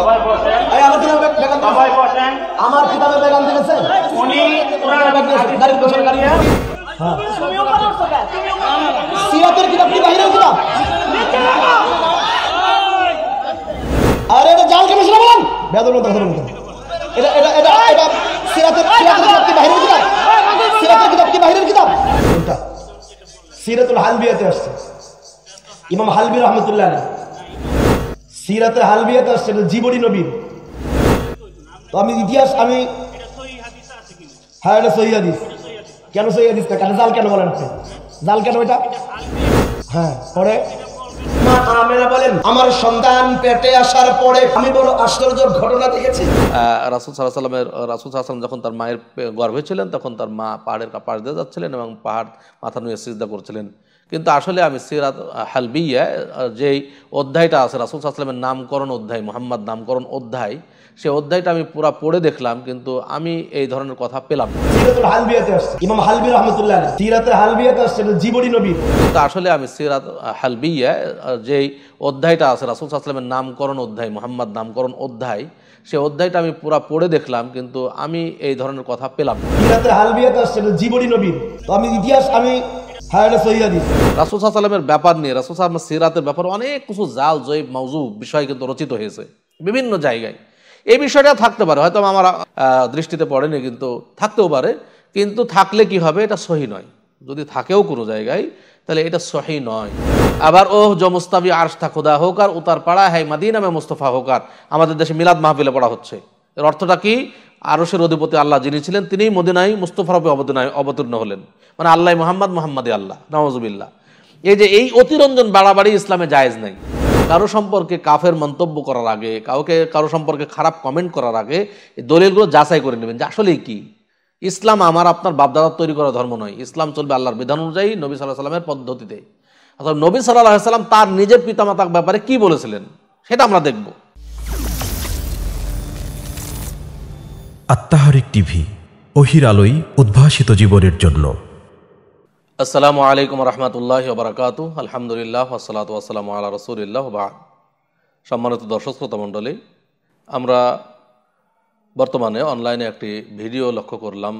আমার কিতাবে বেগান সবাই বসেন আমার উনি পুরানো গাড়ি বসেন কি বাইরে কিতাব আরে এটা জাল কেন শুনে এটা এটা এটা এটা কি বাইরের কিতাব সিরাতের কিতাব কি বাইরের কিতাব কোনটা সিরাতুল হালবিয়াতে আসছে ইমাম হালবি রহমতুল্লাহ আলাইহি সিরাতে হালবিয়াতে আসছে জীবনী নবীর তো আমি ইতিহাস আমি হ্যাঁ এটা সহি হাদিস কেন সহি হাদিস কেন জাল কেন বলেন জাল কেন এটা হ্যাঁ পরে আমার সন্তান পেটে আসার পরে আমি বড় আশ্চর্য ঘটনা দেখেছি যখন তার মায়ের তখন তার মা পাহাড়ের পাশ দিয়ে যাচ্ছিলেন এবং পাহাড় মাথা নিয়ে করছিলেন কিন্তু আসলে আমি সিরাত হালবিয়া যেই অধ্যায়টা আছে রাসুল সাহসালামের নামকরণ অধ্যায় মোহাম্মদ নামকরণ অধ্যায় সে অধ্যায়টা আমি পুরা পড়ে দেখলাম কিন্তু আমি এই ধরনের কথা পেলাম জীবনী নবী কিন্তু আসলে আমি সিরাত হালবিয়া যেই অধ্যায়টা আছে রাসুল সাহসালামের নামকরণ অধ্যায় মোহাম্মদ নামকরণ অধ্যায় সে অধ্যায়টা আমি পুরা পড়ে দেখলাম কিন্তু আমি এই ধরনের কথা পেলাম হালবিয়াতে আসছে জীবনী নবী আমি ইতিহাস আমি রাসুল ব্যাপার নিয়ে রাসুল সিরাতের ব্যাপার অনেক কিছু জাল জৈব মৌজু বিষয় কিন্তু রচিত হয়েছে বিভিন্ন জায়গায় এই বিষয়টা থাকতে পারে হয়তো আমার দৃষ্টিতে পড়েনি কিন্তু থাকতেও পারে কিন্তু থাকলে কি হবে এটা সহি নয় যদি থাকেও কোনো জায়গায় তাহলে এটা সহি নয় আবার ওহ জমস্তাবি আরশতা খোদা হোক আর উতার পাড়া হ্যাঁ মাদিনামে মোস্তফা হোক আর আমাদের দেশে মিলাদ মাহফিলে পড়া হচ্ছে এর অর্থটা কি আরসের অধিপতি আল্লাহ যিনি ছিলেন তিনিই মদিনায় মুস্তফারবে অবতীর্ণ অবতীর্ণ হলেন মানে আল্লাহ মোহাম্মদ মোহাম্মদ আল্লাহ নওয়াজবিল্লাহ এই যে এই অতিরঞ্জন বাড়াবাড়ি ইসলামে জায়েজ নাই কারো সম্পর্কে কাফের মন্তব্য করার আগে কাউকে কারো সম্পর্কে খারাপ কমেন্ট করার আগে এই দলিলগুলো যাচাই করে নেবেন যে আসলেই কি ইসলাম আমার আপনার বাপদাদার তৈরি করা ধর্ম নয় ইসলাম চলবে আল্লাহর বিধান অনুযায়ী নবী সাল্লাহ সাল্লামের পদ্ধতিতে অর্থাৎ নবী সাল্লাহ সাল্লাম তার নিজের পিতামাতার ব্যাপারে কি বলেছিলেন সেটা আমরা দেখবো আত্মাহারিক টিভি অহির আলোয় উদ্ভাসিত জীবনের জন্য আসসালামু আলাইকুম রহমতুল্লাহ বারকাত আলহামদুলিল্লাহ আসসালাম আল্লাহ রসুলিল্লাহ বা সম্মানিত দর্শক শ্রোতা মণ্ডলী আমরা বর্তমানে অনলাইনে একটি ভিডিও লক্ষ্য করলাম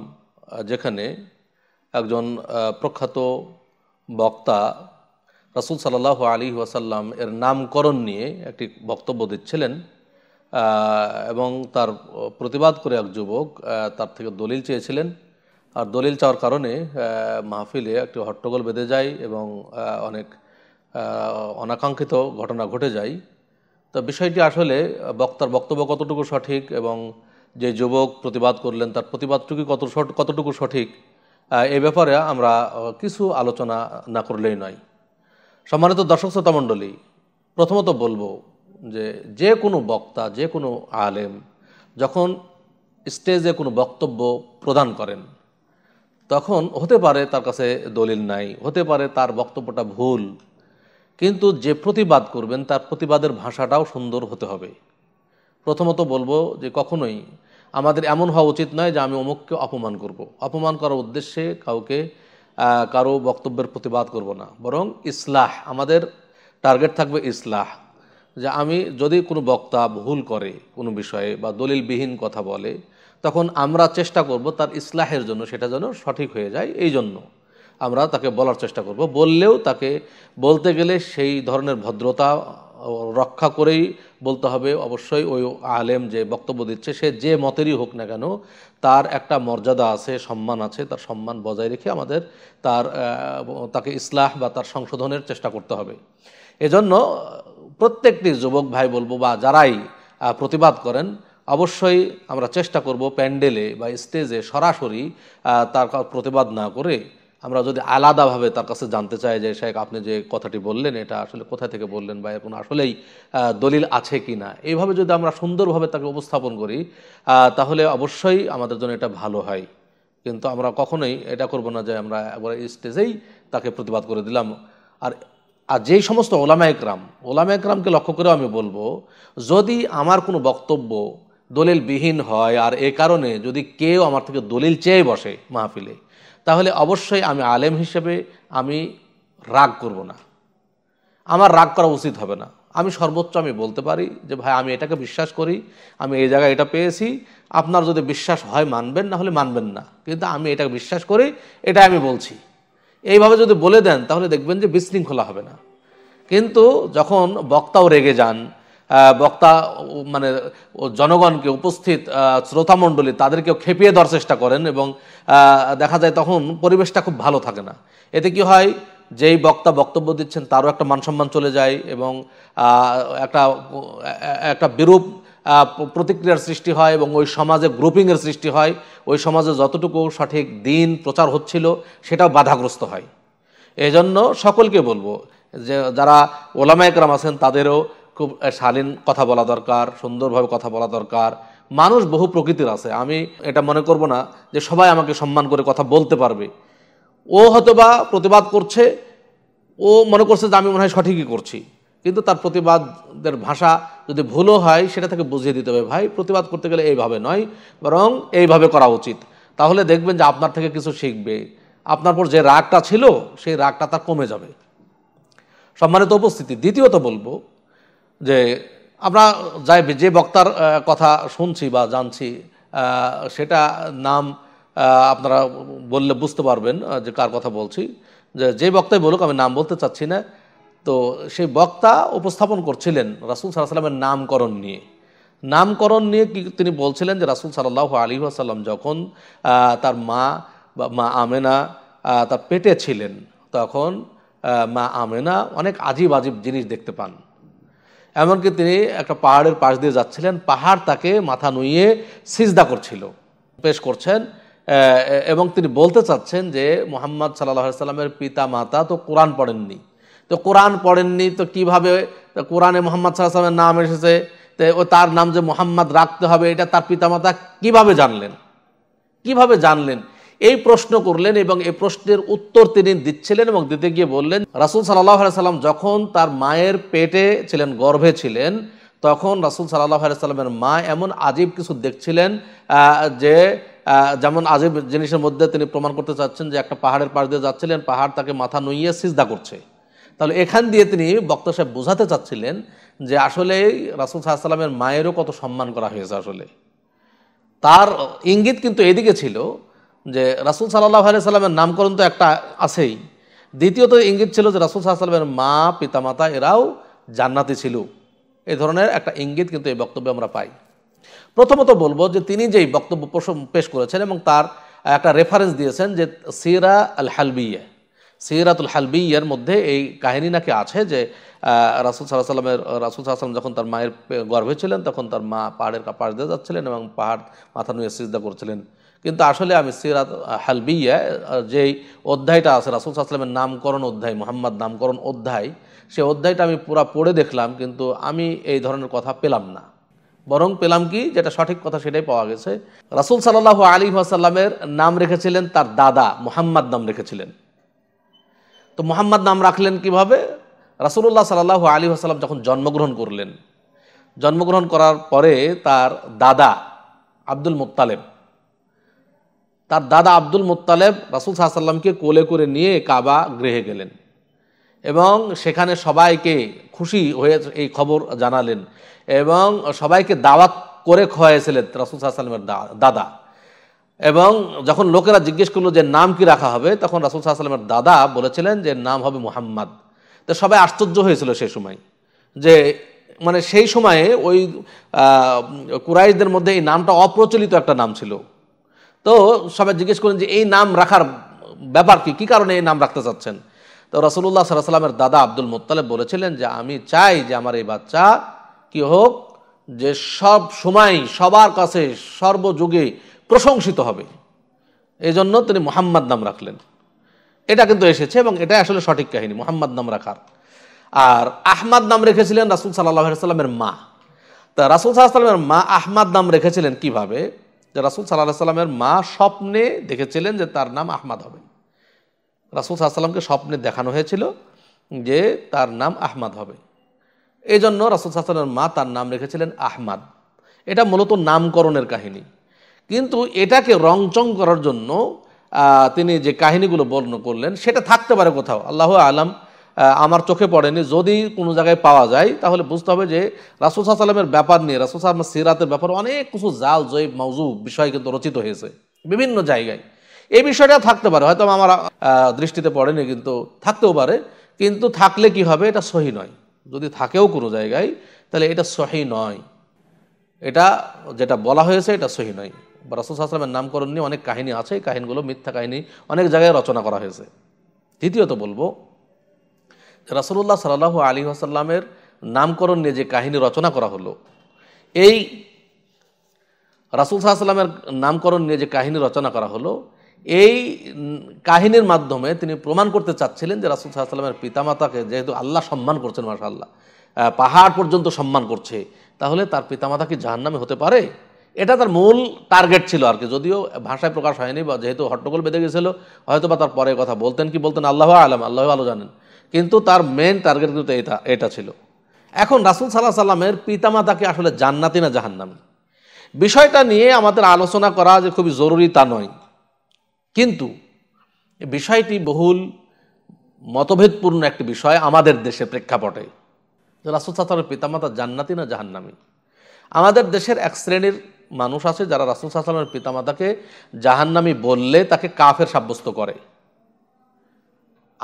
যেখানে একজন প্রখ্যাত বক্তা রসুল সাল্লাহ আলী ওয়াসাল্লাম এর নামকরণ নিয়ে একটি বক্তব্য দিচ্ছিলেন এবং তার প্রতিবাদ করে এক যুবক তার থেকে দলিল চেয়েছিলেন আর দলিল চাওয়ার কারণে মাহফিলে একটি হট্টগোল বেঁধে যায় এবং অনেক অনাকাঙ্ক্ষিত ঘটনা ঘটে যায় তো বিষয়টি আসলে বক্তার বক্তব্য কতটুকু সঠিক এবং যে যুবক প্রতিবাদ করলেন তার প্রতিবাদটুকু কত কতটুকু সঠিক এ ব্যাপারে আমরা কিছু আলোচনা না করলেই নয় সম্মানিত দর্শক মণ্ডলী প্রথমত বলবো যে যে কোনো বক্তা যে কোনো আলেম যখন স্টেজে কোনো বক্তব্য প্রদান করেন তখন হতে পারে তার কাছে দলিল নাই হতে পারে তার বক্তব্যটা ভুল কিন্তু যে প্রতিবাদ করবেন তার প্রতিবাদের ভাষাটাও সুন্দর হতে হবে প্রথমত বলবো যে কখনোই আমাদের এমন হওয়া উচিত নয় যে আমি অমুককে অপমান করব। অপমান করার উদ্দেশ্যে কাউকে কারো বক্তব্যের প্রতিবাদ করব না বরং ইসলাহ আমাদের টার্গেট থাকবে ইসলাহ যে আমি যদি কোনো বক্তা ভুল করে কোনো বিষয়ে বা দলিলবিহীন কথা বলে তখন আমরা চেষ্টা করব তার ইসলাহের জন্য সেটা যেন সঠিক হয়ে যায় এই জন্য আমরা তাকে বলার চেষ্টা করব বললেও তাকে বলতে গেলে সেই ধরনের ভদ্রতা রক্ষা করেই বলতে হবে অবশ্যই ওই আলেম যে বক্তব্য দিচ্ছে সে যে মতেরই হোক না কেন তার একটা মর্যাদা আছে সম্মান আছে তার সম্মান বজায় রেখে আমাদের তার তাকে ইসলাহ বা তার সংশোধনের চেষ্টা করতে হবে এজন্য প্রত্যেকটি যুবক ভাই বলবো বা যারাই প্রতিবাদ করেন অবশ্যই আমরা চেষ্টা করব প্যান্ডেলে বা স্টেজে সরাসরি তার প্রতিবাদ না করে আমরা যদি আলাদাভাবে তার কাছে জানতে চাই যে শেখ আপনি যে কথাটি বললেন এটা আসলে কোথা থেকে বললেন বা এর কোনো আসলেই দলিল আছে কি না এইভাবে যদি আমরা সুন্দরভাবে তাকে উপস্থাপন করি তাহলে অবশ্যই আমাদের জন্য এটা ভালো হয় কিন্তু আমরা কখনোই এটা করব না যে আমরা একবার স্টেজেই তাকে প্রতিবাদ করে দিলাম আর আর যেই সমস্ত ওলামা একরাম ওলামা একরামকে লক্ষ্য করেও আমি বলবো যদি আমার কোনো বক্তব্য দলিলবিহীন হয় আর এ কারণে যদি কেউ আমার থেকে দলিল চেয়ে বসে মাহফিলে তাহলে অবশ্যই আমি আলেম হিসেবে আমি রাগ করব না আমার রাগ করা উচিত হবে না আমি সর্বোচ্চ আমি বলতে পারি যে ভাই আমি এটাকে বিশ্বাস করি আমি এই জায়গায় এটা পেয়েছি আপনার যদি বিশ্বাস হয় মানবেন না হলে মানবেন না কিন্তু আমি এটাকে বিশ্বাস করি এটা আমি বলছি এইভাবে যদি বলে দেন তাহলে দেখবেন যে বিশৃঙ্খলা হবে না কিন্তু যখন বক্তাও রেগে যান বক্তা মানে জনগণকে উপস্থিত শ্রোতামণ্ডলী তাদেরকেও খেপিয়ে দেওয়ার চেষ্টা করেন এবং দেখা যায় তখন পরিবেশটা খুব ভালো থাকে না এতে কি হয় যেই বক্তা বক্তব্য দিচ্ছেন তারও একটা মানসম্মান চলে যায় এবং একটা একটা বিরূপ প্রতিক্রিয়ার সৃষ্টি হয় এবং ওই সমাজে গ্রুপিংয়ের সৃষ্টি হয় ওই সমাজে যতটুকু সঠিক দিন প্রচার হচ্ছিল সেটাও বাধাগ্রস্ত হয় এজন্য সকলকে বলবো যে যারা ওলামায়করাম আছেন তাদেরও খুব শালীন কথা বলা দরকার সুন্দরভাবে কথা বলা দরকার মানুষ বহু প্রকৃতির আছে আমি এটা মনে করব না যে সবাই আমাকে সম্মান করে কথা বলতে পারবে ও হয়তো বা প্রতিবাদ করছে ও মনে করছে যে আমি মনে হয় সঠিকই করছি কিন্তু তার প্রতিবাদের ভাষা যদি ভুলও হয় সেটা থেকে বুঝিয়ে দিতে হবে ভাই প্রতিবাদ করতে গেলে এইভাবে নয় বরং এইভাবে করা উচিত তাহলে দেখবেন যে আপনার থেকে কিছু শিখবে আপনার পর যে রাগটা ছিল সেই রাগটা তার কমে যাবে সম্মানিত উপস্থিতি দ্বিতীয়ত বলবো যে আমরা যাই যে বক্তার কথা শুনছি বা জানছি সেটা নাম আপনারা বললে বুঝতে পারবেন যে কার কথা বলছি যে যে বক্তাই বলুক আমি নাম বলতে চাচ্ছি না তো সেই বক্তা উপস্থাপন করছিলেন রাসুল সাল্লাহ সাল্লামের নামকরণ নিয়ে নামকরণ নিয়ে কি তিনি বলছিলেন যে রাসুল সাল্লাহ আলী আসাল্লাম যখন তার মা বা মা আমেনা তার পেটে ছিলেন তখন মা আমেনা অনেক আজিব আজিব জিনিস দেখতে পান এমনকি তিনি একটা পাহাড়ের পাশ দিয়ে যাচ্ছিলেন পাহাড় তাকে মাথা নুইয়ে সিজদা করছিল পেশ করছেন এবং তিনি বলতে চাচ্ছেন যে মোহাম্মদ সাল্লাহ সাল্লামের পিতা মাতা তো কোরআন পড়েননি তো কোরআন পড়েননি তো কিভাবে কোরআনে মোহাম্মদ সাল্লামের নাম এসেছে তো ও তার নাম যে মোহাম্মদ রাখতে হবে এটা তার পিতামাতা কিভাবে জানলেন কিভাবে জানলেন এই প্রশ্ন করলেন এবং এই প্রশ্নের উত্তর তিনি দিচ্ছিলেন এবং দিতে গিয়ে বললেন রাসুল সাল্লাহ সাল্লাম যখন তার মায়ের পেটে ছিলেন গর্ভে ছিলেন তখন রাসুল সাল্লাহ সাল্লামের মা এমন আজীব কিছু দেখছিলেন যে যেমন আজীব জিনিসের মধ্যে তিনি প্রমাণ করতে চাচ্ছেন যে একটা পাহাড়ের পাশ দিয়ে যাচ্ছিলেন পাহাড় তাকে মাথা নুইয়ে সিজদা করছে তাহলে এখান দিয়ে তিনি বক্তা সাহেব বোঝাতে চাচ্ছিলেন যে আসলে রাসুল সাহাশাল্লামের মায়েরও কত সম্মান করা হয়েছে আসলে তার ইঙ্গিত কিন্তু এদিকে ছিল যে রাসুল সাল্লাহ আলি সাল্লামের নামকরণ তো একটা আছেই দ্বিতীয়ত ইঙ্গিত ছিল যে রাসুল সাহাশাল্লামের মা পিতামাতা এরাও জান্নাতি ছিল এ ধরনের একটা ইঙ্গিত কিন্তু এই বক্তব্যে আমরা পাই প্রথমত বলবো যে তিনি যেই বক্তব্য পেশ করেছেন এবং তার একটা রেফারেন্স দিয়েছেন যে সিরা আল হালবিয়া সিরাতুল হালবিয়ার মধ্যে এই কাহিনী নাকি আছে যে রাসুল সাল্লাহ সাল্লামের রাসুল সাল্লাম যখন তার মায়ের গর্ভে ছিলেন তখন তার মা পাহাড়ের পাড় দিয়ে যাচ্ছিলেন এবং পাহাড় মাথা নুয়ে সিজদা করছিলেন কিন্তু আসলে আমি সিরাত হালবিয়া যেই অধ্যায়টা আছে রাসুল সাল্লামের নামকরণ অধ্যায় মোহাম্মদ নামকরণ অধ্যায় সে অধ্যায়টা আমি পুরা পড়ে দেখলাম কিন্তু আমি এই ধরনের কথা পেলাম না বরং পেলাম কি যেটা সঠিক কথা সেটাই পাওয়া গেছে রাসুল সাল্লাহ আলী সাল্লামের নাম রেখেছিলেন তার দাদা মোহাম্মদ নাম রেখেছিলেন তো মোহাম্মদ নাম রাখলেন কিভাবে রাসুল্লাহ সাল্লাহ আলী আসালাম যখন জন্মগ্রহণ করলেন জন্মগ্রহণ করার পরে তার দাদা আব্দুল মোত্তালেব তার দাদা আব্দুল মোত্তালেব রাসুল সাল্লামকে কোলে করে নিয়ে কাবা গৃহে গেলেন এবং সেখানে সবাইকে খুশি হয়ে এই খবর জানালেন এবং সবাইকে দাওয়াত করে খোয়াইছিলেন রাসুল সাল্লামের দাদা এবং যখন লোকেরা জিজ্ঞেস করলো যে নাম কি রাখা হবে তখন রাসুল সাহাশাল্লামের দাদা বলেছিলেন যে নাম হবে মুহাম্মদ তো সবাই আশ্চর্য হয়েছিল সেই সময় যে মানে সেই সময়ে ওই কুরাইশদের মধ্যে এই নামটা অপ্রচলিত একটা নাম ছিল তো সবাই জিজ্ঞেস করলেন যে এই নাম রাখার ব্যাপার কি কী কারণে এই নাম রাখতে চাচ্ছেন তো রসুল্লাহ সাল্লাহ সাল্লামের দাদা আব্দুল মোত্তালেব বলেছিলেন যে আমি চাই যে আমার এই বাচ্চা কি হোক যে সব সময় সবার কাছে সর্বযুগে প্রশংসিত হবে এই জন্য তিনি মোহাম্মদ নাম রাখলেন এটা কিন্তু এসেছে এবং এটা আসলে সঠিক কাহিনী মোহাম্মদ নাম রাখার আর আহমাদ নাম রেখেছিলেন রাসুল সাল্লাহ সাল্লামের মা তা রাসুল সাল্লাহামের মা আহমাদ নাম রেখেছিলেন কিভাবে যে রাসুল সাল্লাহ সাল্লামের মা স্বপ্নে দেখেছিলেন যে তার নাম আহমাদ হবে রাসুল সাল্লামকে স্বপ্নে দেখানো হয়েছিল যে তার নাম আহমাদ হবে এই জন্য রাসুল সাল্লামের মা তার নাম রেখেছিলেন আহমাদ এটা মূলত নামকরণের কাহিনী কিন্তু এটাকে রংচং করার জন্য তিনি যে কাহিনীগুলো বর্ণ করলেন সেটা থাকতে পারে কোথাও আল্লাহ আলাম আমার চোখে পড়েনি যদি কোনো জায়গায় পাওয়া যায় তাহলে বুঝতে হবে যে রাসুল সাল্লামের ব্যাপার নিয়ে রাসুল সাল্লামের সিরাতের ব্যাপার অনেক কিছু জাল জৈব মৌজু বিষয় কিন্তু রচিত হয়েছে বিভিন্ন জায়গায় এই বিষয়টা থাকতে পারে হয়তো আমার দৃষ্টিতে পড়েনি কিন্তু থাকতেও পারে কিন্তু থাকলে কি হবে এটা সহি নয় যদি থাকেও কোনো জায়গায় তাহলে এটা সহি নয় এটা যেটা বলা হয়েছে এটা সহি নয় রাসুল আসলামের নামকরণ নিয়ে অনেক কাহিনী আছে এই কাহিনীগুলো মিথ্যা কাহিনী অনেক জায়গায় রচনা করা হয়েছে দ্বিতীয়ত বলবো রাসুল্লাহ সাল্লাহ আলী আসাল্লামের নামকরণ নিয়ে যে কাহিনী রচনা করা হলো এই রাসুল সাহাশাল্লামের নামকরণ নিয়ে যে কাহিনী রচনা করা হলো এই কাহিনীর মাধ্যমে তিনি প্রমাণ করতে চাচ্ছিলেন যে রাসুল সাহাশাল্লামের পিতামাতাকে যেহেতু আল্লাহ সম্মান করছেন মার্শাল্লাহ পাহাড় পর্যন্ত সম্মান করছে তাহলে তার পিতামাতা কি জাহান্নামে হতে পারে এটা তার মূল টার্গেট ছিল আর কি যদিও ভাষায় প্রকাশ হয়নি বা যেহেতু হট্টগোল বেঁধে গেছিলো হয়তো বা তার পরে কথা বলতেন কি বলতেন আল্লাহ আলম আল্লাহ আলো জানেন কিন্তু তার মেন টার্গেট কিন্তু এটা এটা ছিল এখন রাসুল সাল্লাহ সাল্লামের পিতামাতাকে আসলে জান্নাতি না জাহান্নামি বিষয়টা নিয়ে আমাদের আলোচনা করা যে খুবই জরুরি তা নয় কিন্তু বিষয়টি বহুল মতভেদপূর্ণ একটি বিষয় আমাদের দেশে প্রেক্ষাপটে রাসুল সাল্লামের পিতামাতা জান্নাতি না জাহান্নামি আমাদের দেশের এক শ্রেণীর মানুষ আছে যারা রাসুল সাহসালামের পিতামাতাকে জাহান্নামি বললে তাকে কাফের সাব্যস্ত করে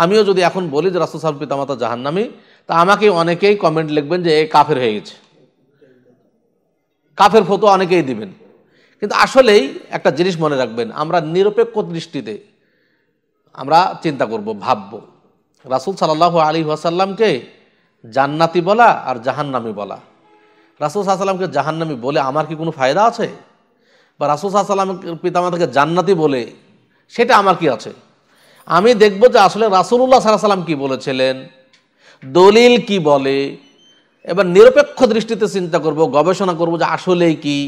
আমিও যদি এখন বলি যে রাসুল সাহেব পিতামাতা জাহান্নামি তা আমাকে অনেকেই কমেন্ট লিখবেন যে এ কাফের হয়ে গেছে কাফের ফতো অনেকেই দিবেন কিন্তু আসলেই একটা জিনিস মনে রাখবেন আমরা নিরপেক্ষ দৃষ্টিতে আমরা চিন্তা করব ভাবব রাসুল সাল্লাহ আলী ওয়াসাল্লামকে জান্নাতি বলা আর জাহান্নামি বলা রাসুল সাহসাল্লামকে জাহান্নামি বলে আমার কি কোনো ফায়দা আছে বা রাসুল সাহসাল্লামের পিতামাতাকে জান্নাতি বলে সেটা আমার কি আছে আমি দেখব যে আসলে রাসুলুল্লাহ সাল্লাহ সাল্লাম কী বলেছিলেন দলিল কি বলে এবার নিরপেক্ষ দৃষ্টিতে চিন্তা করব গবেষণা করব যে আসলেই কি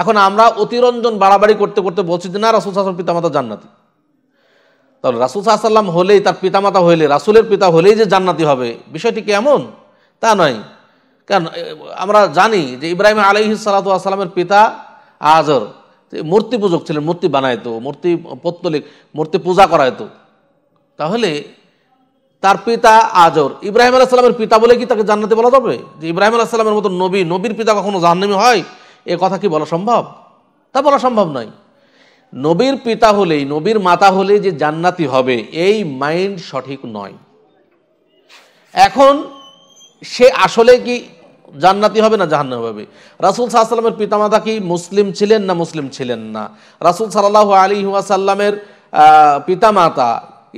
এখন আমরা অতিরঞ্জন বাড়াবাড়ি করতে করতে বলছি যে না রাসুল সাহসাল্লাম পিতামাতা জান্নাতি তাহলে রাসুল সাহসাল্লাম হলেই তার পিতামাতা হইলে রাসুলের পিতা হলেই যে জান্নাতি হবে বিষয়টি কি এমন তা নয় কারণ আমরা জানি যে ইব্রাহিম আলহি সালাতু পিতা আজর মূর্তি পূজক ছিলেন মূর্তি বানাইতো মূর্তি পত্তলিক মূর্তি পূজা করাইতো তাহলে তার পিতা আজর ইব্রাহিম আলাহ সাল্লামের পিতা বলে কি তাকে জান্নাতে বলা যাবে যে ইব্রাহিম আলাহ সাল্লামের মতো নবী নবীর পিতা কখনো জাহান্নামি হয় এ কথা কি বলা সম্ভব তা বলা সম্ভব নয় নবীর পিতা হলেই নবীর মাতা হলে যে জান্নাতি হবে এই মাইন্ড সঠিক নয় এখন সে আসলে কি জান্নাতি হবে না জাহান্ন হবে রাসুল সাহাশাল্লামের পিতামাতা কি মুসলিম ছিলেন না মুসলিম ছিলেন না রাসুল সাল্লাহ আলী হুয়াসাল্লামের পিতামাতা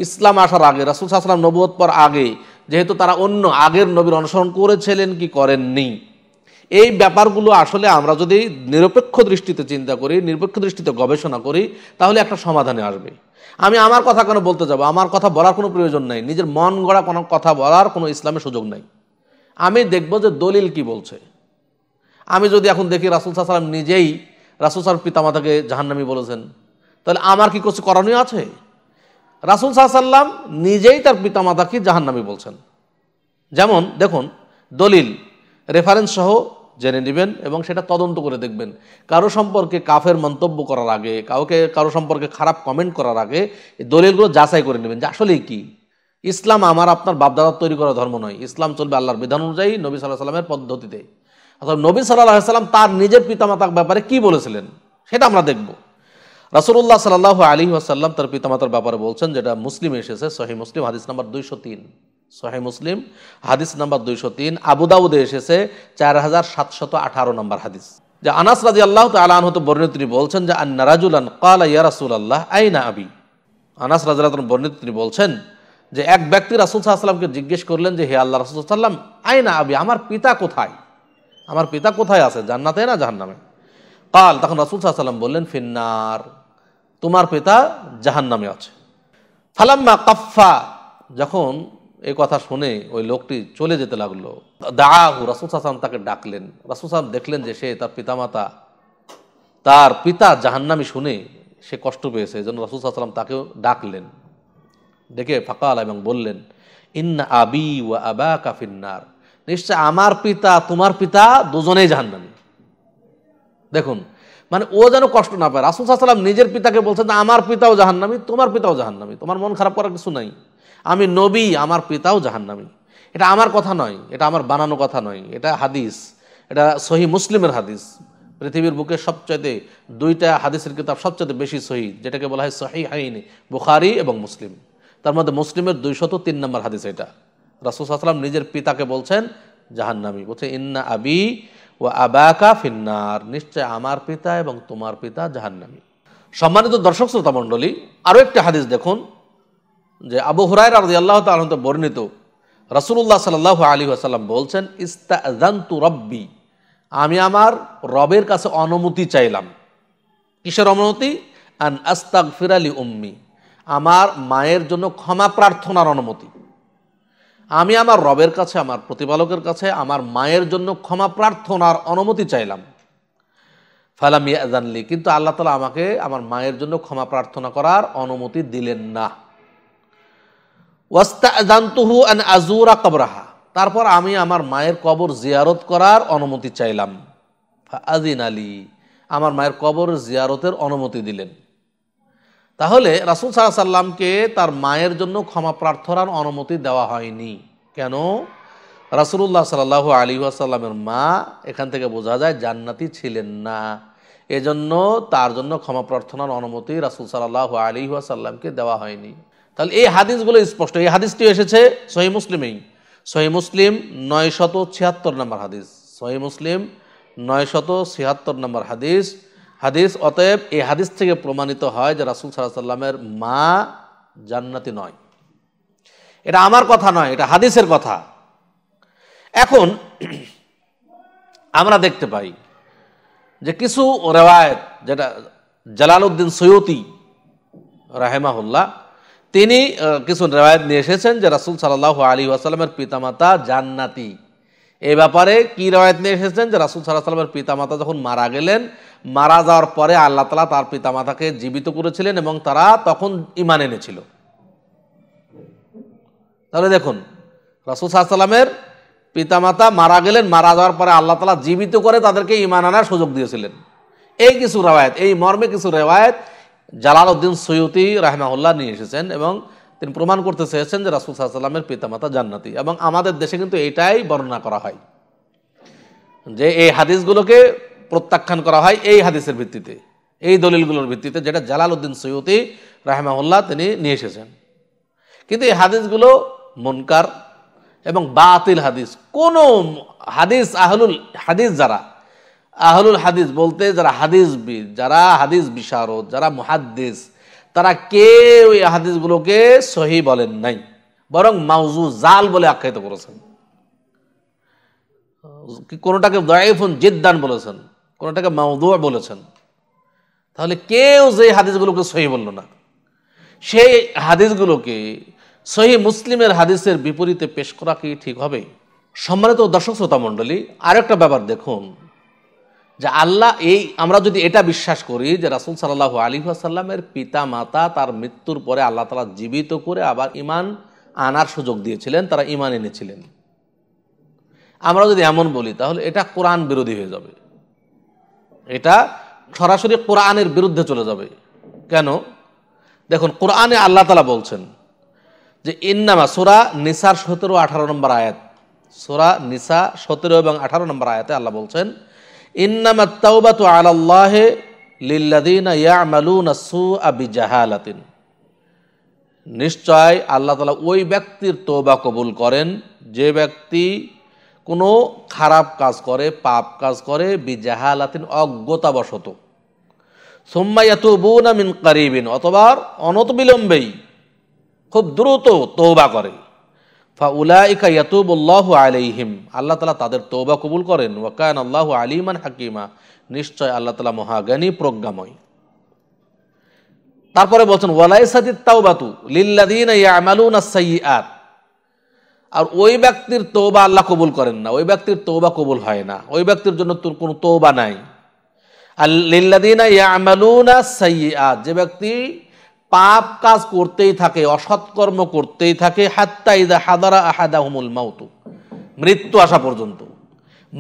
ইসলাম আসার আগে রাসুল সাহাশাল্লাম নবুয়ত পর আগে যেহেতু তারা অন্য আগের নবীর অনুসরণ করেছিলেন কি করেননি এই ব্যাপারগুলো আসলে আমরা যদি নিরপেক্ষ দৃষ্টিতে চিন্তা করি নিরপেক্ষ দৃষ্টিতে গবেষণা করি তাহলে একটা সমাধানে আসবে আমি আমার কথা কেন বলতে যাব আমার কথা বলার কোনো প্রয়োজন নাই নিজের মন গড়া কোনো কথা বলার কোনো ইসলামের সুযোগ নাই আমি দেখব যে দলিল কি বলছে আমি যদি এখন দেখি রাসুল সাল্লাম নিজেই রাসুল সাল পিতামাতাকে জাহান্নামি বলেছেন তাহলে আমার কি কিছু করণীয় আছে রাসুল সাল্লাম নিজেই তার পিতামাতাকে জাহান্নামি বলছেন যেমন দেখুন দলিল রেফারেন্স সহ জেনে নেবেন এবং সেটা তদন্ত করে দেখবেন কারো সম্পর্কে কাফের মন্তব্য করার আগে কাউকে কারো সম্পর্কে খারাপ কমেন্ট করার আগে দলিলগুলো যাচাই করে নেবেন যে আসলেই কী ইসলাম আমার আপনার বাপদাদার তৈরি করা ধর্ম নয় ইসলাম চলবে আল্লাহর বিধান অনুযায়ী নবী সাল্লাহ সাল্লামের পদ্ধতিতে অর্থাৎ নবী সাল্লাহ সাল্লাম তার নিজের পিতামাতার ব্যাপারে কি বলেছিলেন সেটা আমরা দেখব রাসুল্লাহ সাল্লাহ আলী আসাল্লাম তার পিতামাতার ব্যাপারে বলছেন যেটা মুসলিম এসেছে সহি মুসলিম হাদিস নাম্বার দুইশো তিন সহি মুসলিম হাদিস নাম্বার দুইশো তিন আবুদাউদে এসেছে চার হাজার সাতশত আঠারো নম্বর হাদিস যে আনাস রাজি আল্লাহ তালাহ হতে বর্ণিত তিনি বলছেন যে আন্না রাজুলান কালা ইয়া রাসুল আল্লাহ আইনা আবি আনাস রাজুল্লাহ বর্ণিত তিনি বলছেন যে এক ব্যক্তি রাসুল সাল্লামকে জিজ্ঞেস করলেন যে হে আল্লাহ রাসুল সাল্লাম না আবি আমার পিতা কোথায় আমার পিতা কোথায় আছে জান্নাতে না জাহান্নামে কাল তখন রাসুল সাল্লাম বললেন ফিন্নার তোমার পিতা জাহান্নামে আছে ফালাম্মা কাফা যখন এই কথা শুনে ওই লোকটি চলে যেতে লাগলো দাহু রাসুল সাল্লাম তাকে ডাকলেন রাসুল সাল্লাম দেখলেন যে সে তার পিতামাতা তার পিতা জাহান্নামি শুনে সে কষ্ট পেয়েছে এই জন্য রাসুল সাল্লাম তাকেও ডাকলেন ডেকে ফাকাল এবং বললেন ইন্না আবি ও আবা কাফিন্নার নিশ্চয় আমার পিতা তোমার পিতা দুজনেই জাহান্নামী দেখুন মানে ও যেন কষ্ট না পায় রাসুল সাল্লাম নিজের পিতাকে বলছে যে আমার পিতাও জাহান্নামি তোমার পিতাও জাহান্নামি তোমার মন খারাপ করার কিছু নাই আমি নবী আমার পিতাও জাহান্নামি এটা আমার কথা নয় এটা আমার বানানো কথা নয় এটা হাদিস এটা সহি মুসলিমের হাদিস পৃথিবীর বুকে সবচাইতে দুইটা হাদিসের কিতাব সবচেয়ে বেশি সহি যেটাকে বলা হয় সহি হাইনি বুখারি এবং মুসলিম তার মধ্যে মুসলিমের দুইশত তিন নম্বর হাদিস এটা রাসুল সাল্লাম নিজের পিতাকে বলছেন জাহান্নামি বলছে ইন্না আবি ও আবাকা ফিন্নার নিশ্চয় আমার পিতা এবং তোমার পিতা জাহান্নামি সম্মানিত দর্শক শ্রোতা মণ্ডলী আরও একটি হাদিস দেখুন যে আবু হুরায় রাজি আল্লাহ তালন্ত বর্ণিত রাসুল্লাহ সাল্লাহ আলী আসাল্লাম বলছেন ইস্তাজান্তু রব্বি আমি আমার রবের কাছে অনুমতি চাইলাম কিসের অনুমতি আন আস্তাক ফিরালি উম্মি আমার মায়ের জন্য ক্ষমা প্রার্থনার অনুমতি আমি আমার রবের কাছে আমার প্রতিপালকের কাছে আমার মায়ের জন্য ক্ষমা প্রার্থনার অনুমতি চাইলাম ফালাম ইয়াজানলি কিন্তু আল্লাহ তালা আমাকে আমার মায়ের জন্য ক্ষমা প্রার্থনা করার অনুমতি দিলেন না ওয়াস্তা অ্যান আজুরা কবরাহা তারপর আমি আমার মায়ের কবর জিয়ারত করার অনুমতি চাইলাম আজিন আলী আমার মায়ের কবর জিয়ারতের অনুমতি দিলেন তাহলে রাসুল সাহা সাল্লামকে তার মায়ের জন্য ক্ষমা প্রার্থনার অনুমতি দেওয়া হয়নি কেন রাসুলুল্লাহ সাল্লাহ আলী আসাল্লামের মা এখান থেকে বোঝা যায় জান্নাতি ছিলেন না এজন্য তার জন্য ক্ষমা প্রার্থনার অনুমতি রাসুল সাল্লাহ আলী আসাল্লামকে দেওয়া হয়নি তাহলে এই হাদিসগুলো স্পষ্ট এই হাদিসটি এসেছে সহি মুসলিমেই সহি মুসলিম নয় শত ছিয়াত্তর নম্বর হাদিস সহি মুসলিম নয় শত ছিয়াত্তর নম্বর হাদিস হাদিস অতএব এই হাদিস থেকে প্রমাণিত হয় যে রাসুল সাল্লাহ সাল্লামের মা জান্নাতি নয় এটা আমার কথা নয় এটা হাদিসের কথা এখন আমরা দেখতে পাই যে কিছু রেওয়ায়ত যেটা জালাল উদ্দিন সৈয়তি রাহেমাহুল্লাহ তিনি কিছু রেওয়ায়ত নিয়ে এসেছেন যে রাসুল সাল্লাহ আলী আসালামের পিতামাতা জান্নাতি এ ব্যাপারে কি রেওয়ায়ত নিয়ে এসেছেন যে রাসুল সাল্লাহ সাল্লামের পিতামাতা যখন মারা গেলেন মারা যাওয়ার পরে আল্লাহ তালা তার পিতামাতাকে জীবিত করেছিলেন এবং তারা তখন ইমান এনেছিল তাহলে দেখুন রাসুল সাহসাল্লামের পিতামাতা মারা গেলেন মারা যাওয়ার পরে আল্লাহ তালা জীবিত করে তাদেরকে ইমান আনার সুযোগ দিয়েছিলেন এই কিছু রেওয়ায়ত এই মর্মে কিছু রেওয়ায়ত জালাল উদ্দিন সৈয়দি রাহমাহুল্লাহ নিয়ে এসেছেন এবং তিনি প্রমাণ করতে চেয়েছেন যে রাসুল সাহাশাল্লামের পিতামাতা জান্নাতি এবং আমাদের দেশে কিন্তু এটাই বর্ণনা করা হয় যে এই হাদিসগুলোকে প্রত্যাখ্যান করা হয় এই হাদিসের ভিত্তিতে এই দলিলগুলোর ভিত্তিতে যেটা জালাল উদ্দিন সৈয়দি রাহেমাউল্লাহ তিনি নিয়ে এসেছেন কিন্তু এই হাদিসগুলো মনকার এবং বাতিল হাদিস কোন হাদিস আহলুল হাদিস যারা আহলুল হাদিস বলতে যারা হাদিসবিদ যারা হাদিস বিশারদ যারা মুহাদ্দিস তারা কেউ এই হাদিসগুলোকে সহি বলেন নাই বরং মাউজু জাল বলে আখ্যায়িত করেছেন কোনোটাকে দয়ফুন জিদ্দান বলেছেন কোনোটাকে মাউদুয়া বলেছেন তাহলে কেউ যে হাদিসগুলোকে সহি বলল না সেই হাদিসগুলোকে সহি মুসলিমের হাদিসের বিপরীতে পেশ করা কি ঠিক হবে সম্মানিত দর্শক শ্রোতা মণ্ডলী আরেকটা ব্যাপার দেখুন যে আল্লাহ এই আমরা যদি এটা বিশ্বাস করি যে রাসুল সাল্লাহ আলী আসাল্লামের পিতা মাতা তার মৃত্যুর পরে আল্লাহ তালা জীবিত করে আবার ইমান আনার সুযোগ দিয়েছিলেন তারা ইমান এনেছিলেন আমরা যদি এমন বলি তাহলে এটা কোরআন বিরোধী হয়ে যাবে এটা সরাসরি কোরআনের বিরুদ্ধে চলে যাবে কেন দেখুন কোরআনে আল্লাহ তালা বলছেন যে ইন্নামা সোরা নিসার সতেরো আঠারো নম্বর আয়াত সোরা নিসা সতেরো এবং আঠারো নম্বর আয়াতে আল্লাহ বলছেন ইন্নামা তাওবা তো আল্লাহে লিল্লাদিনা ইয়ামালুনা সু আবি নিশ্চয় আল্লাহ তালা ওই ব্যক্তির তৌবা কবুল করেন যে ব্যক্তি কোনো খারাপ কাজ করে পাপ কাজ করে বিজাহালাতিন অজ্ঞতাবশত সোম্মাইয়াতুবুনা মিন কারিবিন অথবা অনত বিলম্বেই খুব দ্রুত তৌবা করে ফা উলাইকা ইয়াতুবুল্লাহ আলাইহিম আল্লাহ তালা তাদের তৌবা কবুল করেন ওয়াকান আল্লাহ আলিমান হাকিমা নিশ্চয় আল্লাহ তালা মহাজ্ঞানী প্রজ্ঞাময় তারপরে বলছেন ওয়ালাই সাদিত তাওবাতু লিল্লাদিন ইয়ামালুনা সাইয়্যাত আর ওই ব্যক্তির তৌবা আল্লাহ কবুল করেন না ওই ব্যক্তির তৌবা কবুল হয় না ওই ব্যক্তির জন্য তোর কোনো তৌবা নাই আর যে ব্যক্তি পাপ কাজ করতেই থাকে অসৎকর্ম করতেই থাকে হাদারা হুমুল মৃত্যু আসা পর্যন্ত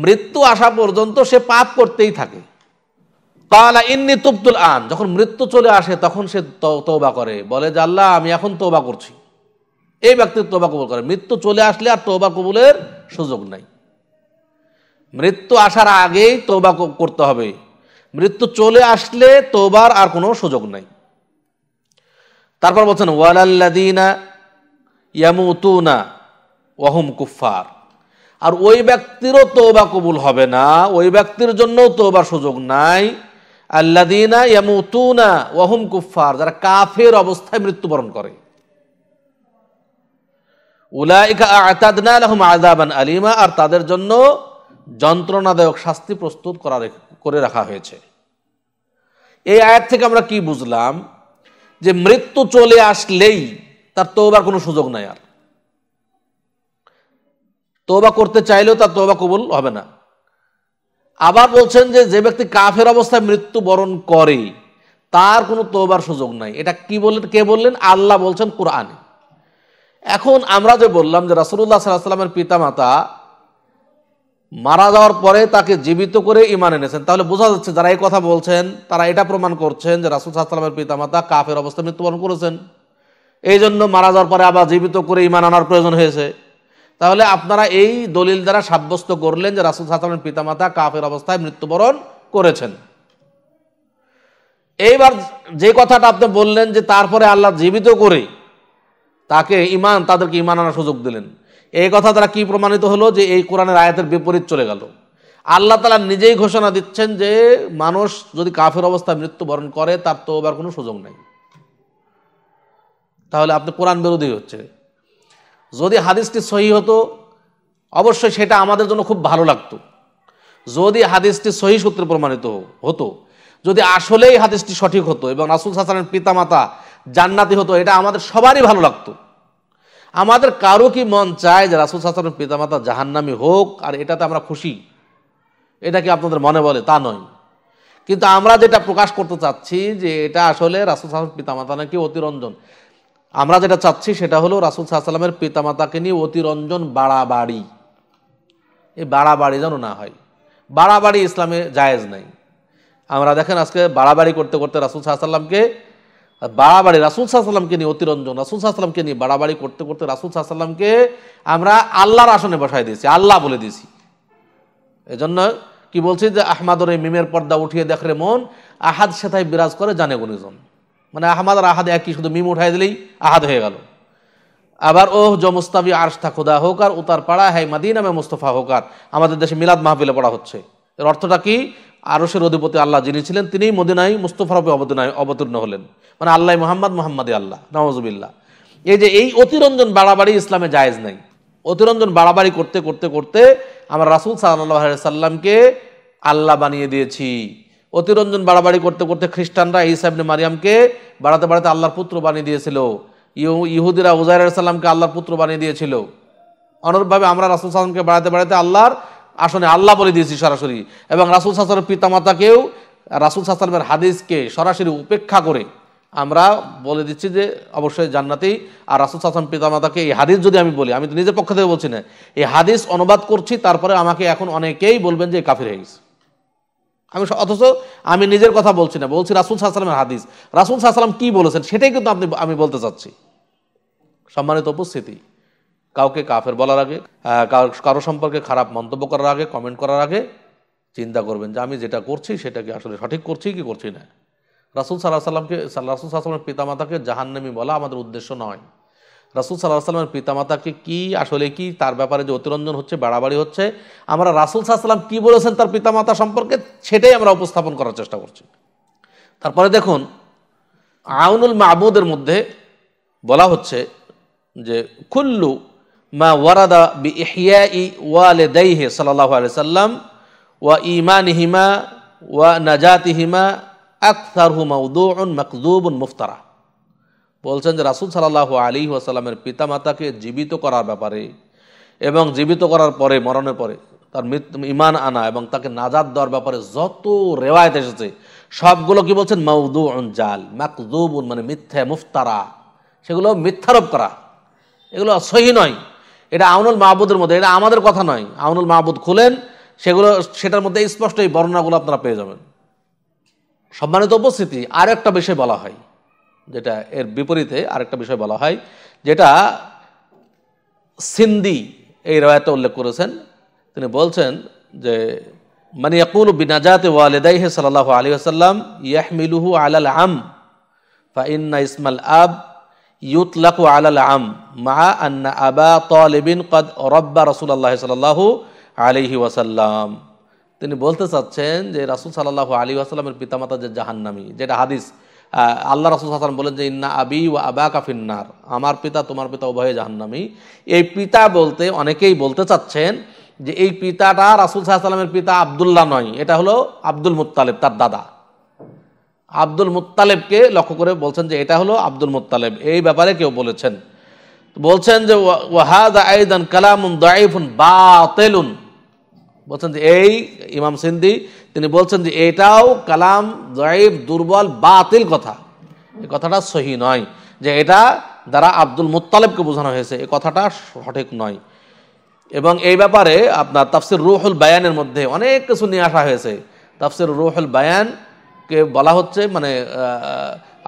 মৃত্যু আসা পর্যন্ত সে পাপ করতেই থাকে তাহলে ইন্নি তুপ্তুল আন যখন মৃত্যু চলে আসে তখন সে তৌবা করে বলে যে আল্লাহ আমি এখন তৌবা করছি এই ব্যক্তির তোবা কবুল করে মৃত্যু চলে আসলে আর তোবা কবুলের সুযোগ নাই মৃত্যু আসার আগেই তোবা করতে হবে মৃত্যু চলে আসলে তোবার আর কোনো সুযোগ নাই তারপর বলছেন ওয়ালাল্লাদিনা ইয়ামুতুনা ওহম কুফার আর ওই ব্যক্তিরও তোবা কবুল হবে না ওই ব্যক্তির জন্যও তোবার সুযোগ নাই আল্লাদিনা ইয়ামুতুনা ওহম কুফার যারা কাফের অবস্থায় মৃত্যুবরণ করে আলিমা আর তাদের জন্য যন্ত্রণাদায়ক শাস্তি প্রস্তুত করা করে রাখা হয়েছে এই আয়াত থেকে আমরা কি বুঝলাম যে মৃত্যু চলে আসলেই তার তৌবার কোনো সুযোগ নাই আর তৌবা করতে চাইলেও তার তৌবা কবুল হবে না আবার বলছেন যে যে ব্যক্তি কাফের অবস্থায় মৃত্যুবরণ করে তার কোনো তৌবার সুযোগ নাই এটা কি বললেন কে বললেন আল্লাহ বলছেন কোরআনে এখন আমরা যে বললাম যে রাসুল্লাহ সাল্লাহামের পিতা মাতা মারা যাওয়ার পরে তাকে জীবিত করে ইমান এনেছেন তাহলে বোঝা যাচ্ছে যারা এই কথা বলছেন তারা এটা প্রমাণ করছেন যে রাসুল পিতা পিতামাতা কাফের অবস্থায় মৃত্যুবরণ করেছেন এই জন্য মারা যাওয়ার পরে আবার জীবিত করে ইমান আনার প্রয়োজন হয়েছে তাহলে আপনারা এই দলিল দ্বারা সাব্যস্ত করলেন যে রাসুল পিতা পিতামাতা কাফের অবস্থায় মৃত্যুবরণ করেছেন এইবার যে কথাটা আপনি বললেন যে তারপরে আল্লাহ জীবিত করে তাকে ইমান তাদেরকে ইমান আনার সুযোগ দিলেন এই কথা তারা কি প্রমাণিত হলো যে এই কোরআনের আয়াতের বিপরীত চলে গেল আল্লাহ তালা নিজেই ঘোষণা দিচ্ছেন যে মানুষ যদি কাফের অবস্থায় মৃত্যুবরণ করে তার তো এবার কোনো সুযোগ নাই তাহলে আপনি কোরআন বিরোধী হচ্ছে যদি হাদিসটি সহি হতো অবশ্যই সেটা আমাদের জন্য খুব ভালো লাগতো যদি হাদিসটি সহি সূত্রে প্রমাণিত হতো যদি আসলেই হাদিসটি সঠিক হতো এবং রাসুল হাসানের পিতামাতা জান্নাতি হতো এটা আমাদের সবারই ভালো লাগতো আমাদের কারো কি মন চায় যে রাসুল সাসানের পিতামাতা জাহান্নামি হোক আর এটাতে আমরা খুশি এটা কি আপনাদের মনে বলে তা নয় কিন্তু আমরা যেটা প্রকাশ করতে চাচ্ছি যে এটা আসলে রাসুল সাহায্য পিতামাতা নাকি অতিরঞ্জন আমরা যেটা চাচ্ছি সেটা হলো রাসুল সাহাশাল্লামের পিতামাতাকে নিয়ে অতিরঞ্জন বাড়াবাড়ি এই বাড়াবাড়ি যেন না হয় বাড়াবাড়ি ইসলামে জায়েজ নাই আমরা দেখেন আজকে বাড়াবাড়ি করতে করতে রাসুল সাহাশাল্লামকে বাড়াবাড়ি রাসুল সাহাশাল্লামকে নিয়ে অতিরঞ্জন রাসুল সাহাশাল্লামকে নিয়ে বাড়াবাড়ি করতে করতে রাসুল সাহাশাল্লামকে আমরা আল্লাহর আসনে বসায় দিয়েছি আল্লাহ বলে দিয়েছি এজন্য কি বলছি যে আহমাদর এই মিমের পর্দা উঠিয়ে দেখলে মন আহাদ সেথায় বিরাজ করে জানে গণিজন মানে আহমাদ আর আহাদ একই শুধু মিম উঠাই দিলেই আহাদ হয়ে গেল আবার ওহ জমস্তাবি আরশতা খোদা হোক আর উতার পাড়া হ্যাঁ মাদিন আমি মুস্তফা হোক আর আমাদের দেশে মিলাদ মাহফিলে পড়া হচ্ছে এর অর্থটা কি আরসের অধিপতি আল্লাহ যিনি ছিলেন তিনি মদিনায় মুস্তফারবে অবদিনায় অবতীর্ণ হলেন মানে আল্লাহ মোহাম্মদ মোহাম্মদ আল্লাহ নওয়াজবিল্লাহ এই যে এই অতিরঞ্জন বাড়াবাড়ি ইসলামে জায়েজ নাই অতিরঞ্জন বাড়াবাড়ি করতে করতে করতে আমরা রাসুল সাল্লাহ সাল্লামকে আল্লাহ বানিয়ে দিয়েছি অতিরঞ্জন বাড়াবাড়ি করতে করতে খ্রিস্টানরা ইসাবনে মারিয়ামকে বাড়াতে বাড়াতে আল্লাহর পুত্র বানিয়ে দিয়েছিল ইহুদিরা উজাইর সাল্লামকে আল্লাহর পুত্র বানিয়ে দিয়েছিল অনুরূপভাবে আমরা রাসুল সাল্লামকে বাড়াতে বাড়াতে আল্লাহর আসনে আল্লাহ বলে দিয়েছি সরাসরি এবং রাসুল সাসালের পিতামাতাকেও রাসুল সাসালামের হাদিসকে সরাসরি উপেক্ষা করে আমরা বলে দিচ্ছি যে অবশ্যই জান্নাতেই আর রাসুল সাসান পিতামাতাকে এই হাদিস যদি আমি বলি আমি তো নিজের পক্ষ থেকে বলছি না এই হাদিস অনুবাদ করছি তারপরে আমাকে এখন অনেকেই বলবেন যে কাফির হাইস আমি অথচ আমি নিজের কথা বলছি না বলছি রাসুল সাহসালামের হাদিস রাসুল সাহসালাম কি বলেছেন সেটাই কিন্তু আপনি আমি বলতে চাচ্ছি সম্মানিত উপস্থিতি কাউকে কাফের বলার আগে কারো সম্পর্কে খারাপ মন্তব্য করার আগে কমেন্ট করার আগে চিন্তা করবেন যে আমি যেটা করছি সেটাকে আসলে সঠিক করছি কি করছি না রাসুল সাল্লাহ সাল্লামকে রাসুল সাল্লামের পিতামাতাকে জাহান্নামি বলা আমাদের উদ্দেশ্য নয় রাসুল সাল্লাহ সাল্লামের পিতামাতাকে কি আসলে কি তার ব্যাপারে যে অতিরঞ্জন হচ্ছে বাড়াবাড়ি হচ্ছে আমরা রাসুল সাল্লাম কি বলেছেন তার পিতামাতা সম্পর্কে সেটাই আমরা উপস্থাপন করার চেষ্টা করছি তারপরে দেখুন আউনুল মাহবুদের মধ্যে বলা হচ্ছে যে খুল্লু মা ওয়ারাদা বি ইহিয়া ই ওয়ালে দেহে সাল্লাহ আলি সাল্লাম ওয়া ইমান হিমা ওয়া নাজাতি হিমা আখতার হুমা উদৌন মকদুবন মুফতারা বলছেন যে রাসুল সাল্লাহ আলী ওয়াসাল্লামের মাতাকে জীবিত করার ব্যাপারে এবং জীবিত করার পরে মরণের পরে তার ইমান আনা এবং তাকে নাজাদ দেওয়ার ব্যাপারে যত রেওয়ায়ত এসেছে সবগুলো কি বলছেন মাউদু জাল মাকদুবুন মানে মিথ্যা মুফতারা সেগুলো মিথ্যারোপ করা এগুলো সহি নয় এটা আউনুল মাহবুদের মধ্যে এটা আমাদের কথা নয় আউনুল মাহবুদ খুলেন সেগুলো সেটার মধ্যে স্পষ্ট এই বর্ণনাগুলো আপনারা পেয়ে যাবেন সম্মানিত উপস্থিতি আর একটা বিষয় বলা হয় যেটা এর বিপরীতে আরেকটা বিষয় বলা হয় যেটা সিন্দি এই রায়তে উল্লেখ করেছেন তিনি বলছেন যে মানে ইয়াকুল বিনাজাত ওয়ালেদাইহে সাল্লাহ আলী আসাল্লাম ইয়াহমিলুহু আলাল আম ফা ইন্না ইসমাল আব ইউতলাকু আলাল আম মা আন্না আবা তলেবিন কদ রব্বা আল্লাহ সাল্লাহ আলিহি ওয়াসাল্লাম তিনি বলতে চাচ্ছেন যে রাসুল সাল্লাহ আলী আসাল্লামের পিতামাতা যে জাহান্নামি যেটা হাদিস আল্লাহ রাসুল হাসান বলেন যে ইন্না আবি ও আবা কাফিন্নার আমার পিতা তোমার পিতা উভয়ে জাহান্নামি এই পিতা বলতে অনেকেই বলতে চাচ্ছেন যে এই পিতাটা রাসুল সাহা সাল্লামের পিতা আবদুল্লাহ নয় এটা হলো আব্দুল মুতালেব তার দাদা আব্দুল মুতালেবকে লক্ষ্য করে বলছেন যে এটা হলো আব্দুল মুতালেব এই ব্যাপারে কেউ বলেছেন বলছেন যে ওয়াহাদ আইদান কালামুন দাইফুন বাতেলুন বলছেন যে এই ইমাম সিন্দি তিনি বলছেন যে এটাও কালাম জয়েব দুর্বল বাতিল কথা এই কথাটা সহি নয় যে এটা দ্বারা আব্দুল মুতালেবকে বোঝানো হয়েছে এই কথাটা সঠিক নয় এবং এই ব্যাপারে আপনার তাফসির রুহুল বায়ানের মধ্যে অনেক কিছু নিয়ে আসা হয়েছে তাফসির রুহুল বায়ান কে বলা হচ্ছে মানে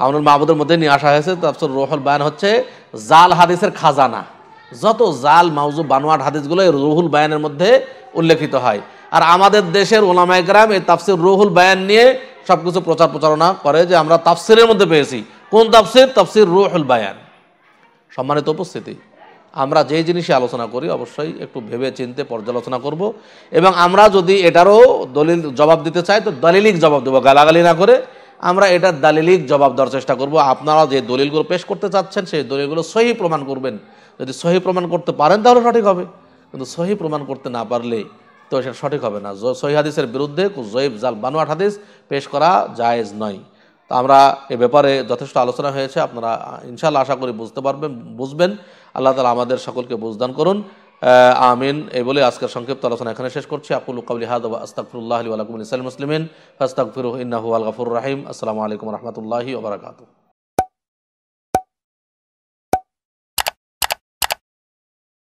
আমার মাহবুদের মধ্যে নিয়ে আসা হয়েছে তারপর রোহুল বায়ান হচ্ছে জাল হাদিসের খাজানা যত জাল মাউজু বানোয়াট হাদিসগুলো এই রুহুল বায়ানের মধ্যে উল্লেখিত হয় আর আমাদের দেশের গ্রাম এই তাফসির রুহুল বায়ান নিয়ে সব কিছু প্রচার প্রচারণা করে যে আমরা তাফসিরের মধ্যে পেয়েছি কোন তাফসির তাফসির রুহুল বায়ান সম্মানিত উপস্থিতি আমরা যে জিনিসে আলোচনা করি অবশ্যই একটু ভেবে চিনতে পর্যালোচনা করব এবং আমরা যদি এটারও দলিল জবাব দিতে চাই তো দালিলিক জবাব দেবো গালাগালি না করে আমরা এটার দালিলিক জবাব দেওয়ার চেষ্টা করব আপনারা যে দলিলগুলো পেশ করতে চাচ্ছেন সেই দলিলগুলো সহি প্রমাণ করবেন যদি সহি প্রমাণ করতে পারেন তাহলে সঠিক হবে কিন্তু সহি প্রমাণ করতে না পারলে তো সেটা সঠিক হবে না সহি হাদিসের বিরুদ্ধে জৈব জাল বানোয়াট হাদিস পেশ করা জায়েজ নয় তো আমরা এ ব্যাপারে যথেষ্ট আলোচনা হয়েছে আপনারা ইনশাল্লাহ আশা করি বুঝতে পারবেন বুঝবেন আল্লাহ তালা আমাদের সকলকে বুঝদান করুন আমিন এই বলে আজকের সংক্ষিপ্ত আলোচনা এখানে শেষ করছি আকুল কাবলি হাদ আস্তাকফুল্লাহ আলী আলাকুল ইসলাম মুসলিমিন ফাস্তাকফিরুহ ইন্নাহু আলগাফুর রাহিম আসসালামু আলাইকুম রহমতুল্লাহি ওবরাকাতু